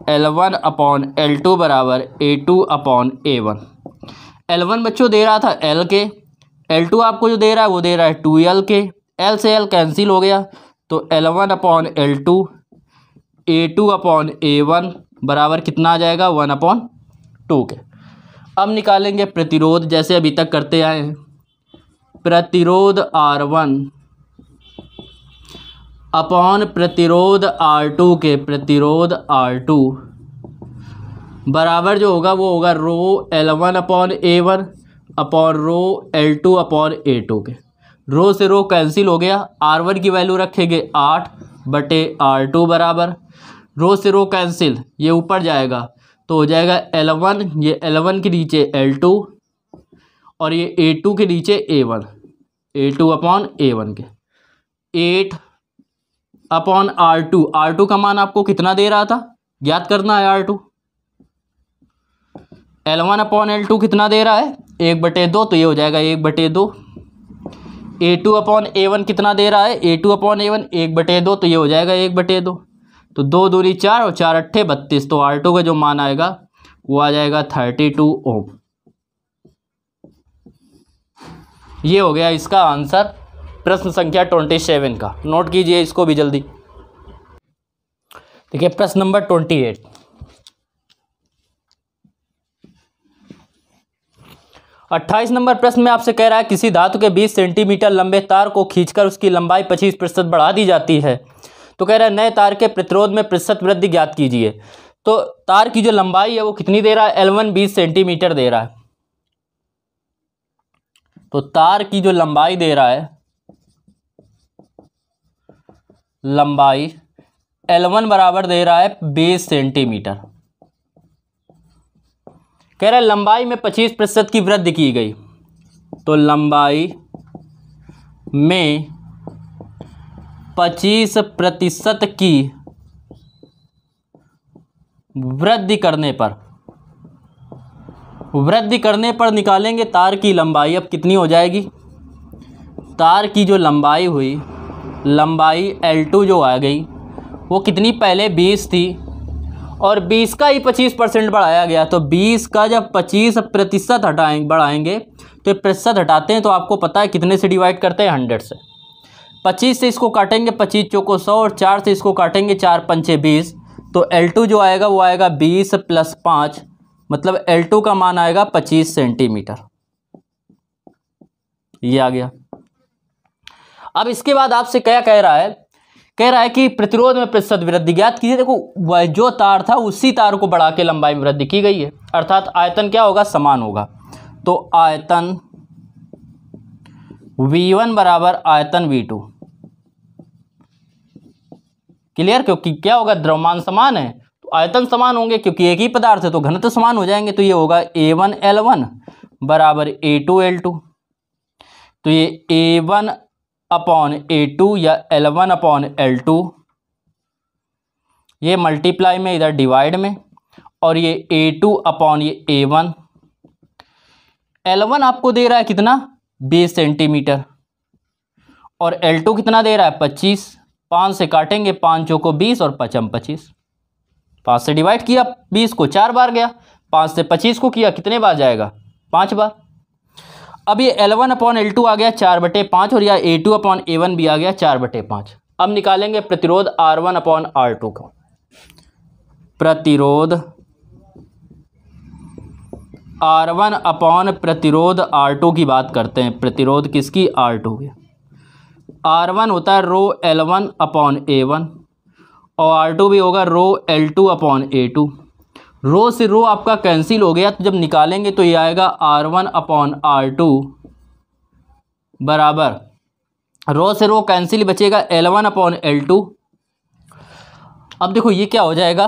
L one upon L two बराबर A two upon A one L one बच्चों दे रहा था एल के एल टू आपको जो दे रहा है वो दे रहा है टू एल के एल से एल कैंसिल हो गया तो L one upon L two A two upon A one बराबर कितना आ जाएगा वन अपॉन टू के अब निकालेंगे प्रतिरोध जैसे अभी तक करते आए हैं प्रतिरोध आर वन अपॉन प्रतिरोध आर टू के प्रतिरोध आर टू बराबर जो होगा वो होगा rho L one upon A one upon rho L two upon A two के रो से रो कैंसिल हो गया आर वन की वैल्यू रखेंगे आठ बटे आर टू बराबर रो से रो कैंसिल ये ऊपर जाएगा तो हो जाएगा एल वन ये एल वन के नीचे एल टू और ये ए टू के नीचे A one A two upon A one के एट upon R two R two का मान आपको कितना दे रहा था ज्ञात करना है R two L one upon L two कितना दे रहा है एक बटे दो तो ये हो जाएगा एक बटे दो A two upon A one कितना दे रहा है A two upon A one एक बटे दो तो ये हो जाएगा एक बटे दो तो दो दूरी चार और चार अट्ठे बत्तीस तो आर टू का जो मान आएगा वो आ जाएगा थर्टी टू ओम ये हो गया इसका आंसर प्रश्न संख्या ट्वेंटी सेवन का नोट कीजिए इसको भी जल्दी देखिए प्रश्न नंबर ट्वेंटी एट अट्ठाईस नंबर प्रश्न में आपसे कह रहा है किसी धातु के 20 सेंटीमीटर लंबे तार को खींचकर उसकी लंबाई 25 प्रतिशत बढ़ा दी जाती है तो कह रहा है नए तार के प्रतिरोध में प्रतिशत वृद्धि ज्ञात कीजिए तो तार की जो लंबाई है वो कितनी दे रहा है एलवन बीस सेंटीमीटर दे रहा है तो तार की जो लंबाई दे रहा है लंबाई L1 बराबर दे रहा है बीस सेंटीमीटर कह रहा है लंबाई में पच्चीस प्रतिशत की वृद्धि की गई तो लंबाई में पच्चीस प्रतिशत की वृद्धि करने पर वृद्धि करने पर निकालेंगे तार की लंबाई अब कितनी हो जाएगी तार की जो लंबाई हुई लंबाई L2 जो आ गई वो कितनी पहले 20 थी और 20 का ही 25 परसेंट बढ़ाया गया तो 20 का जब 25 प्रतिशत हटाएं बढ़ाएंगे तो प्रतिशत हटाते हैं तो आपको पता है कितने से डिवाइड करते हैं हंड्रेड से पच्चीस से इसको काटेंगे पच्चीस चौको सौ और चार से इसको काटेंगे चार पंचे बीस तो एल टू जो आएगा वो आएगा बीस प्लस पाँच मतलब एल टू का मान आएगा पच्चीस सेंटीमीटर ये आ गया अब इसके बाद आपसे क्या कह रहा है कह रहा है कि प्रतिरोध में प्रतिशत वृद्धि ज्ञात कीजिए देखो वह जो तार था उसी तार को बढ़ा के लंबाई में वृद्धि की गई है अर्थात आयतन क्या होगा समान होगा तो आयतन V1 बराबर आयतन V2 क्लियर क्योंकि क्या होगा द्रव्यमान समान है तो आयतन समान होंगे क्योंकि एक ही पदार्थ है तो घनत्व समान हो जाएंगे तो ये होगा ए वन एल वन बराबर ए टू एल टू तो ये A one upon A two या L one upon L two ये मल्टीप्लाई में इधर डिवाइड में और ये ए टू अपॉन ये ए वन एल वन आपको दे रहा है कितना बीस सेंटीमीटर और एल टू कितना दे रहा है पच्चीस पाँच से काटेंगे पाँचों को बीस और पचम पच्चीस पाँच से डिवाइड किया बीस को चार बार गया पाँच से पच्चीस को किया कितने बार जाएगा पाँच बार अब ये L one upon L two आ गया चार बटे पाँच और यह A two upon A one भी आ गया चार बटे पाँच अब निकालेंगे प्रतिरोध R one upon R two का प्रतिरोध आर वन अपॉन प्रतिरोध आर टू की बात करते हैं प्रतिरोध किसकी आर टू की आर वन होता है rho L one upon A one और आर टू भी होगा rho L two upon A two rho से रो आपका कैंसिल हो गया तो जब निकालेंगे तो ये आएगा R one upon R two बराबर रो से रो कैंसिल बचेगा L one upon L two अब देखो ये क्या हो जाएगा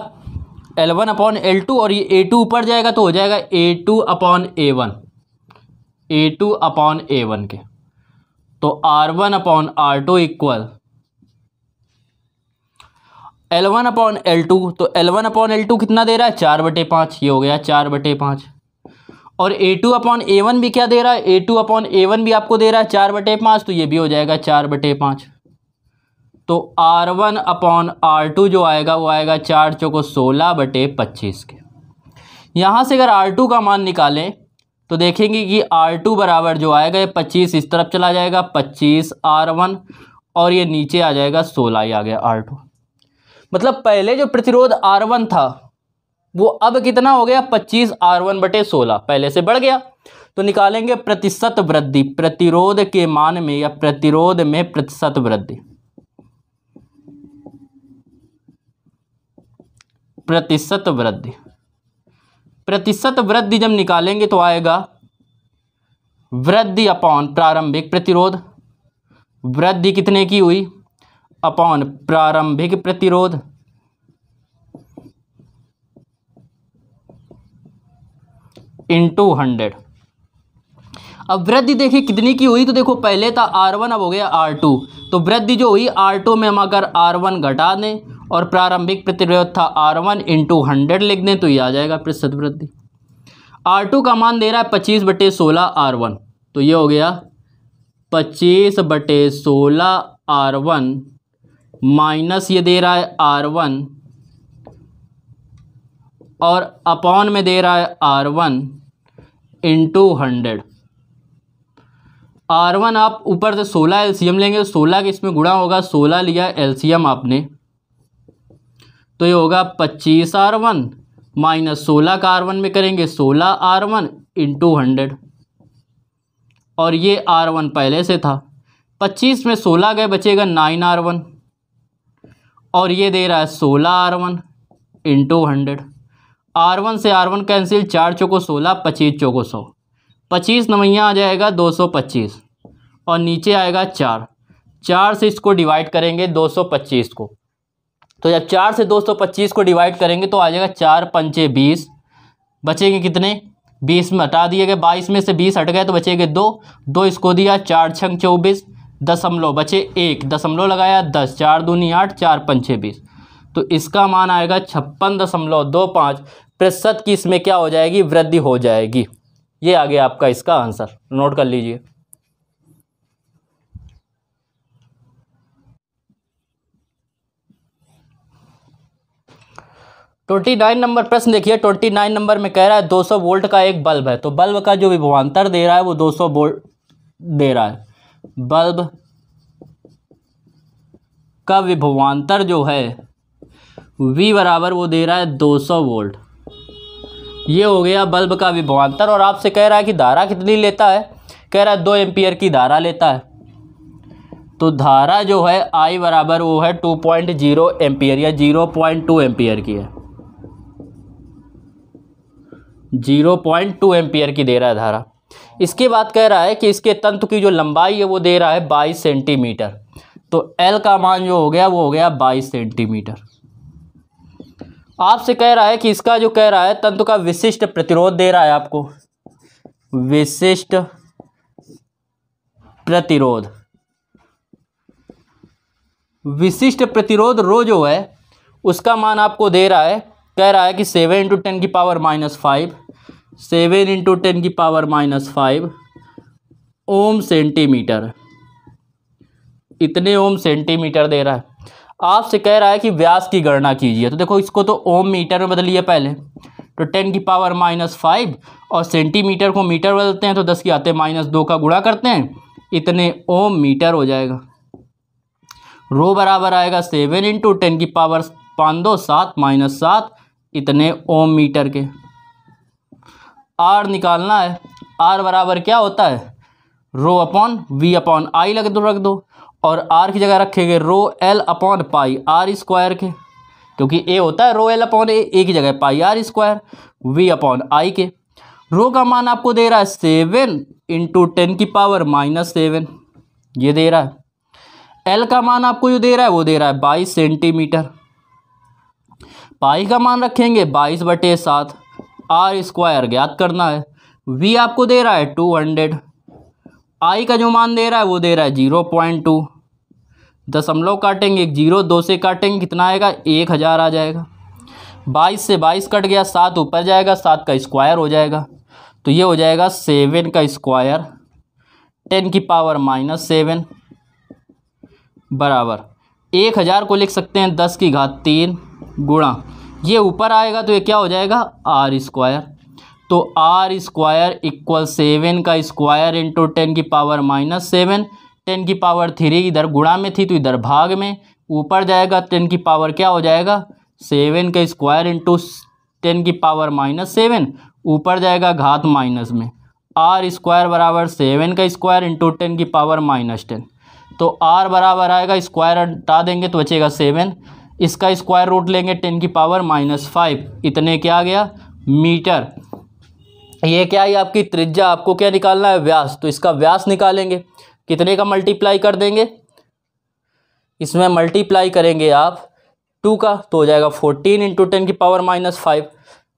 L one upon L two और ये ए टू ऊपर जाएगा तो हो जाएगा A two upon A one A two upon A one के तो R one upon R two equal L one upon L two तो L one upon L two कितना दे रहा है चार बटे पाँच ये हो गया चार बटे पाँच और A two upon A one भी क्या दे रहा है A two upon A one भी आपको दे रहा है चार बटे पाँच तो ये भी हो जाएगा चार बटे पाँच तो R one upon R two जो आएगा वो आएगा चार चौको सोलह बटे पच्चीस के यहाँ से अगर आर टू का मान निकालें तो देखेंगे कि आर टू बराबर जो आएगा ये पच्चीस इस तरफ चला जाएगा पच्चीस आर वन और ये नीचे आ जाएगा सोलह ही आ गया आर टू मतलब पहले जो प्रतिरोध आर वन था वो अब कितना हो गया पच्चीस आर वन बटे सोलह पहले से बढ़ गया तो निकालेंगे प्रतिशत वृद्धि प्रतिरोध के मान में या प्रतिरोध में प्रतिशत वृद्धि प्रतिशत वृद्धि प्रतिशत वृद्धि जब निकालेंगे तो आएगा वृद्धि अपॉन प्रारंभिक प्रतिरोध वृद्धि कितने की हुई अपॉन प्रारंभिक प्रतिरोध इंटू हंड्रेड अब वृद्धि देखिए कितनी की हुई तो देखो पहले था आर वन अब हो गया आर टू तो वृद्धि जो हुई आर टू में हम अगर आर वन घटा दें और प्रारंभिक प्रतिरोध था आर वन इंटू हंड्रेड लिख दें तो ये आ जाएगा प्रतिशत वृद्धि आर टू का मान दे रहा है पच्चीस बटे सोलह आर वन तो ये हो गया पच्चीस बटे सोलह आर वन माइनस ये दे रहा है आर वन और अपॉन में दे रहा है R one into hundred R one आप ऊपर से सोलह एलसीएम लेंगे सोलह के इसमें गुणा होगा सोलह लिया एलसीएम आपने तो ये होगा पच्चीस आर वन माइनस सोलह का आर वन में करेंगे सोलह आर वन इंटू हंड्रेड और ये आर वन पहले से था पच्चीस में सोलह गए बचेगा नाइन आर वन और ये दे रहा है सोलह R one into hundred R one से आर वन कैंसिल चार चौको सोलह पच्चीस चौको सौ पच्चीस नवैया आ जाएगा दो सौ पच्चीस और नीचे आएगा चार चार से इसको डिवाइड करेंगे दो सौ पच्चीस को तो जब चार से दो सौ पच्चीस को डिवाइड करेंगे तो आ जाएगा चार पंचे बीस बचेंगे कितने बीस में हटा दिए गए बाईस में से बीस हट गए तो बचेंगे दो दो इसको दिया चार छंग चौबीस दशमलव बचे एक दशमलव लगाया दस चार दूनी आठ चार पंचे बीस तो इसका मान आएगा छप्पन दशमलव दो पाँच प्रतिशत की इसमें क्या हो जाएगी वृद्धि हो जाएगी ये आ गया आपका इसका आंसर नोट कर लीजिए ट्वेंटी नाइन नंबर प्रश्न देखिए ट्वेंटी नाइन नंबर में कह रहा है दो सौ वोल्ट का एक बल्ब है तो बल्ब का जो विभवान्तर दे रहा है वो दो सौ वोल्ट दे रहा है बल्ब का विभवान्तर जो है वी बराबर वो दे रहा है 200 वोल्ट ये हो गया बल्ब का विभवान्तर और आपसे कह रहा है कि धारा कितनी लेता है कह रहा है दो एम्पियर की धारा लेता है तो धारा जो है आई बराबर वो है टू पॉइंट जीरो एम्पियर या जीरो पॉइंट टू एम्पियर की है जीरो पॉइंट टू एम्पियर की दे रहा है धारा इसके बाद कह रहा है कि इसके तंत्र की जो लंबाई है वो दे रहा है बाईस सेंटीमीटर तो एल का मान जो हो गया वो हो गया बाईस सेंटीमीटर आपसे कह रहा है कि इसका जो कह रहा है तंतु का विशिष्ट प्रतिरोध दे रहा है आपको विशिष्ट प्रतिरोध विशिष्ट प्रतिरोध रो जो है उसका मान आपको दे रहा है कह रहा है कि सेवन इंटू टेन की power minus five seven into ten की power minus five ohm centimetre इतने ओम सेंटीमीटर दे रहा है आपसे कह रहा है कि व्यास की गणना कीजिए तो देखो इसको तो ओम मीटर में बदलिए पहले तो टेन की पावर माइनस फाइव और सेंटीमीटर को मीटर बदलते हैं तो दस की आते हैं माइनस दो का गुणा करते हैं इतने ओम मीटर हो जाएगा रो बराबर आएगा सेवन इंटू टेन की पावर पाँच दो सात माइनस सात इतने ओम मीटर के आर निकालना है आर बराबर क्या होता है rho upon V upon I लग दो रख दो और आर की जगह रखेंगे rho L upon pi R square के क्योंकि ए होता है rho L upon A A की जगह pi R square V upon I के रो का मान आपको दे रहा है सेवन इंटू टेन की पावर माइनस सेवन ये दे रहा है एल का मान आपको जो दे रहा है वो दे रहा है बाईस सेंटीमीटर पाई का मान रखेंगे बाईस बटे सात आर स्क्वायर ज्ञात करना है वी आपको दे रहा है टू हंड्रेड आई का जो मान दे रहा है वो दे रहा है जीरो पॉइंट टू दशमलव काटेंगे एक जीरो दो से काटेंगे कितना आएगा एक हज़ार आ जाएगा बाईस से बाईस कट गया सात ऊपर जाएगा सात का स्क्वायर हो जाएगा तो ये हो जाएगा सेवन का स्क्वायर टेन की पावर माइनस सेवन बराबर एक हज़ार को लिख सकते हैं दस की घात तीन गुणा ये ऊपर आएगा तो ये क्या हो जाएगा आर स्क्वायर तो आर स्क्वायर इक्वल सेवन का स्क्वायर इंटू टेन की पावर माइनस सेवन टेन की पावर थ्री इधर गुणा में थी तो इधर भाग में ऊपर जाएगा टेन की पावर क्या हो जाएगा सेवन का स्क्वायर इंटू टेन की पावर माइनस सेवन ऊपर जाएगा घात माइनस में आर स्क्वायर बराबर सेवन का स्क्वायर इंटू टेन की पावर माइनस टेन तो आर बराबर आएगा स्क्वायर हटा देंगे तो बचेगा सेवन इसका स्क्वायर रूट लेंगे टेन की पावर माइनस फाइव इतने क्या आ गया मीटर ये क्या है आपकी त्रिज्या आपको क्या निकालना है व्यास तो इसका व्यास निकालेंगे कितने का मल्टीप्लाई कर देंगे इसमें मल्टीप्लाई करेंगे आप टू का तो हो जाएगा फोर्टीन इंटू टेन की पावर माइनस फाइव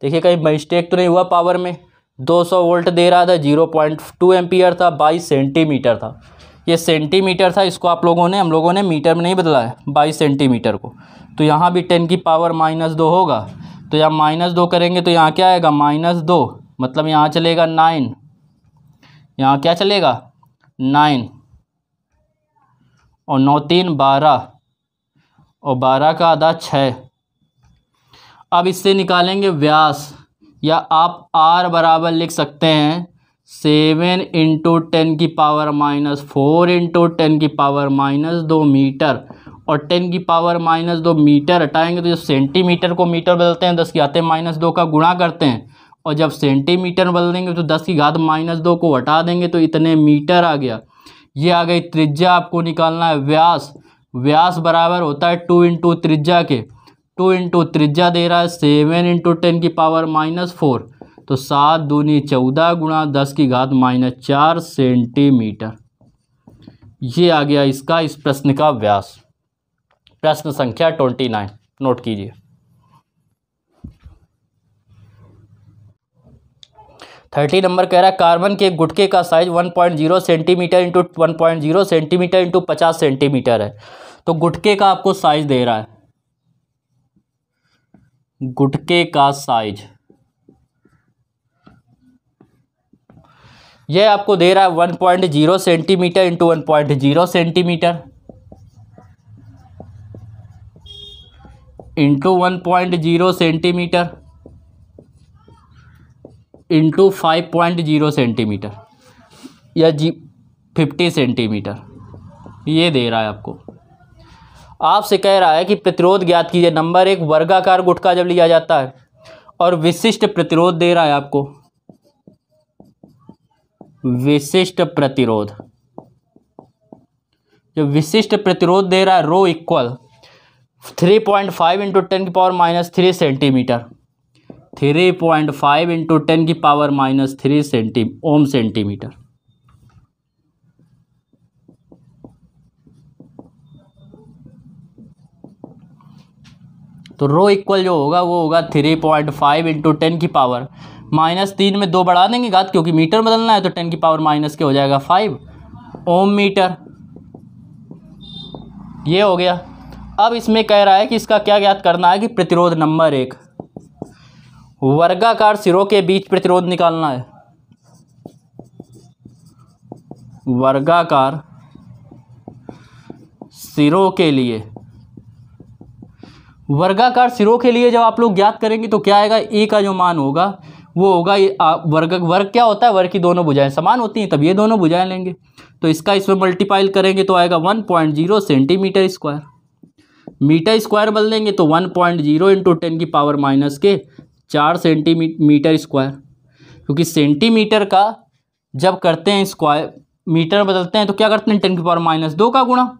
देखिए कहीं मिस्टेक तो नहीं हुआ पावर में दो सौ वोल्ट दे रहा था जीरो पॉइंट टू एम्पियर था बाईस सेंटीमीटर था ये सेंटीमीटर था इसको आप लोगों ने हम लोगों ने मीटर में नहीं बदला है बाईस सेंटीमीटर को तो यहाँ भी टेन की पावर माइनस दो होगा तो यहाँ माइनस दो करेंगे तो यहाँ क्या आएगा माइनस दो मतलब यहाँ चलेगा नाइन यहाँ क्या चलेगा नाइन और नौ तीन बारह और बारह का आधा छः अब इससे निकालेंगे व्यास या आप आर बराबर लिख सकते हैं सेवन इंटू टेन की power minus four into ten की पावर माइनस दो मीटर और टेन की पावर माइनस दो मीटर हटाएंगे तो जब सेंटीमीटर को मीटर बदलते हैं दस की आते माइनस दो का गुणा करते हैं और जब सेंटीमीटर बदलेंगे तो दस की घात माइनस दो को हटा देंगे तो इतने मीटर आ गया ये आ गई त्रिज्या आपको निकालना है व्यास व्यास बराबर होता है टू इंटू त्रिज्या के टू इंटू त्रिज्या दे रहा है सेवन इंटू टेन की पावर माइनस फोर तो सात दूनी चौदह गुणा दस की घात माइनस चार सेंटीमीटर ये आ गया इसका इस प्रश्न का व्यास प्रश्न संख्या ट्वेंटी नाइन नोट कीजिए थर्टी नंबर कह रहा है कार्बन के गुटके का size one point zero centimetre into one point zero centimetre into पचास सेंटीमीटर है तो गुटके का आपको साइज दे रहा है गुटके का साइज ये आपको दे रहा है one point zero centimetre into one point zero centimetre into one point zero centimetre into five point zero centimetre या जी फिफ्टी सेंटीमीटर ये दे रहा है आपको आपसे कह रहा है कि प्रतिरोध ज्ञात कीजिए नंबर एक वर्गाकार गुटखा जब लिया जाता है और विशिष्ट प्रतिरोध दे रहा है आपको विशिष्ट प्रतिरोध जो विशिष्ट प्रतिरोध दे रहा है rho equal three point five into ten की power minus three centimeter three point five into ten की power minus three centi ohm centimeter तो रो इक्वल जो होगा वो होगा three point five into ten की पावर माइनस तीन में दो बढ़ा देंगे घात क्योंकि मीटर बदलना है तो टेन की पावर माइनस के हो जाएगा फाइव ओम मीटर ये हो गया अब इसमें कह रहा है कि इसका क्या ज्ञात करना है कि प्रतिरोध नंबर एक वर्गाकार सिरों के बीच प्रतिरोध निकालना है वर्गाकार सिरों के लिए वर्गाकार सिरों के लिए जब आप लोग ज्ञात करेंगे तो क्या आएगा ए का जो मान होगा वो होगा ये वर्ग वर्ग क्या होता है वर्ग की दोनों भुजाएं समान होती हैं तब ये दोनों भुजाएं लेंगे तो इसका इसमें मल्टीपाइल करेंगे तो आएगा one point zero centimetre square metre square बदल देंगे तो one point zero into ten की पावर माइनस के चार सेंटीमीटर स्क्वायर क्योंकि सेंटीमीटर का जब करते हैं स्क्वायर मीटर बदलते हैं तो क्या करते हैं टेन की पावर माइनस दो का गुणा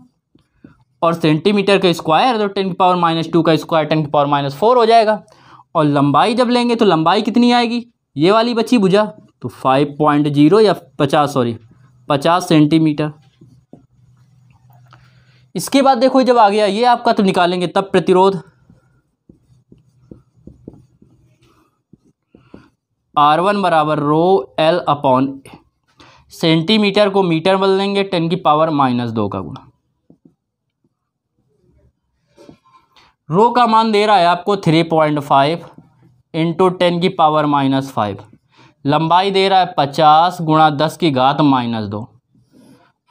और सेंटीमीटर का स्क्वायर तो टेन की पावर माइनस टू का स्क्वायर टेन की पावर माइनस फोर हो जाएगा और लंबाई जब लेंगे तो लंबाई कितनी आएगी ये वाली बची भुजा तो फाइव पॉइंट जीरो या पचास सॉरी पचास सेंटीमीटर इसके बाद देखो जब आ गया ये आपका तो निकालेंगे तब प्रतिरोध आर वन बराबर रो एल अपॉन सेंटीमीटर को मीटर बदलेंगे टेन की पावर माइनस दो का गुणा रो का मान दे रहा है आपको three point five into ten की पावर माइनस फाइव लंबाई दे रहा है पचास गुणा दस की घात माइनस दो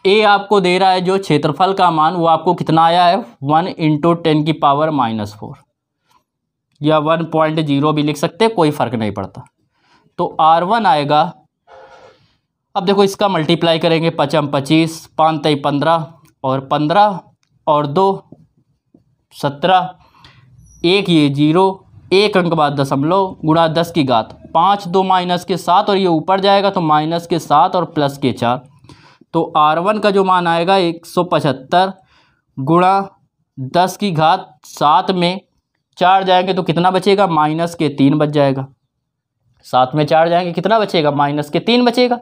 ए आपको दे रहा है जो क्षेत्रफल का मान वो आपको कितना आया है वन इंटू टेन की पावर माइनस फोर या वन पॉइंट जीरो भी लिख सकते कोई फ़र्क नहीं पड़ता तो आर वन आएगा अब देखो इसका मल्टीप्लाई करेंगे पचम पच्चीस पाँच तई पंद्रह और पंद्रह और दो सत्रह एक ये जीरो एक अंक बाद दशमलव गुणा दस की घात पाँच दो माइनस के सात और ये ऊपर जाएगा तो माइनस के सात और प्लस के चार तो आर वन का जो मान आएगा एक सौ पचहत्तर गुणा दस की घात सात में चार जाएंगे तो कितना बचेगा माइनस के तीन बच जाएगा सात में चार जाएंगे कितना बचेगा माइनस के तीन बचेगा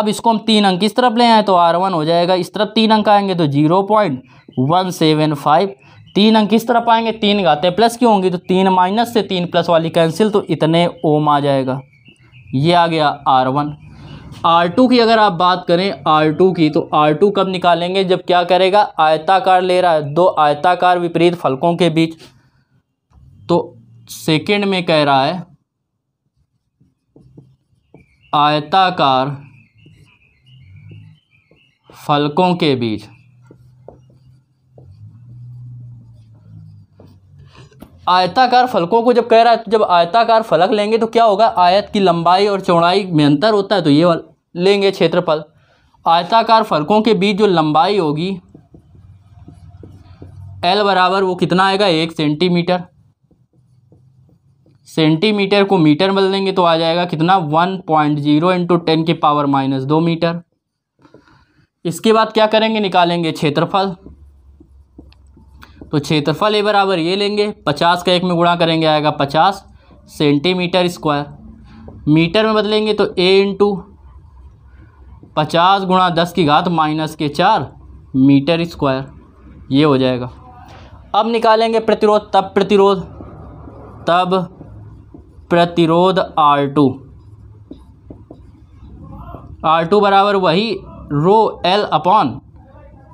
अब इसको हम तीन अंक इस तरफ ले आए तो आर वन हो जाएगा इस तरफ तीन अंक आएंगे तो zero point one seven five तीन अंक किस तरह पाएंगे तीन घाते प्लस क्यों होंगी तो तीन माइनस से तीन प्लस वाली कैंसिल तो इतने ओम आ जाएगा ये आ गया आर वन आर टू की अगर आप बात करें आर टू की तो आर टू कब निकालेंगे जब क्या करेगा आयताकार ले रहा है दो आयताकार विपरीत फलकों के बीच तो सेकेंड में कह रहा है आयताकार फलकों के बीच आयताकार फलकों को जब कह रहा है तो जब आयताकार फलक लेंगे तो क्या होगा आयत की लंबाई और चौड़ाई में अंतर होता है तो ये लेंगे क्षेत्रफल आयताकार फलकों के बीच जो लंबाई होगी एल बराबर वो कितना आएगा एक सेंटीमीटर सेंटीमीटर को मीटर बदल देंगे तो आ जाएगा कितना one point zero into ten की पावर माइनस दो मीटर इसके बाद क्या करेंगे निकालेंगे क्षेत्रफल तो क्षेत्रफल ए बराबर ये लेंगे पचास का एक में गुणा करेंगे आएगा पचास सेंटीमीटर स्क्वायर मीटर में बदलेंगे तो ए इंटू पचास गुणा दस की घात माइनस के चार मीटर स्क्वायर ये हो जाएगा अब निकालेंगे प्रतिरोध तब प्रतिरोध तब प्रतिरोध आर टू आर टू बराबर वही रो एल अपॉन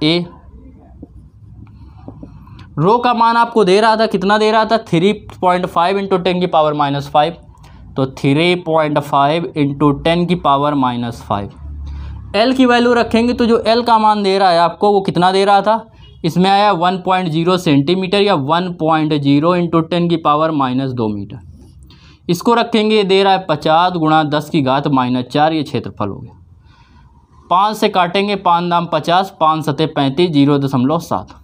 ए रो का मान आपको दे रहा था कितना दे रहा था three point five into ten की पावर माइनस फाइव तो three point five into ten की पावर माइनस फाइव एल की वैल्यू रखेंगे तो जो एल का मान दे रहा है आपको वो कितना दे रहा था इसमें आया वन पॉइंट जीरो सेंटीमीटर या one point zero into ten की पावर माइनस दो मीटर इसको रखेंगे दे रहा है पचास गुणा दस की घात माइनस चार ये क्षेत्रफल हो गया पाँच से काटेंगे पाँच दाम पचास पाँच सतह पैंतीस जीरो दशमलव सात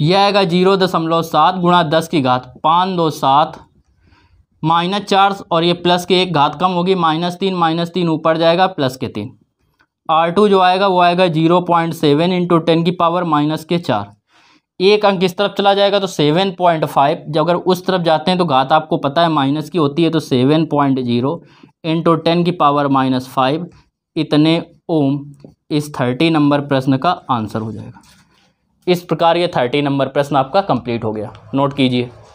यह आएगा जीरो दशमलव सात गुणा दस की घात पाँच दो सात माइनस चार और ये प्लस के एक घात कम होगी माइनस तीन माइनस तीन ऊपर जाएगा प्लस के तीन आर टू जो आएगा वो आएगा zero point seven into ten की पावर माइनस के चार एक अंक इस तरफ चला जाएगा तो सेवन पॉइंट फाइव जब अगर उस तरफ जाते हैं तो घात आपको पता है माइनस की होती है तो seven point zero into ten की पावर माइनस फाइव इतने ओम इस थर्टी नंबर प्रश्न का आंसर हो जाएगा इस प्रकार ये थर्टी नंबर प्रश्न आपका कंप्लीट हो गया नोट कीजिए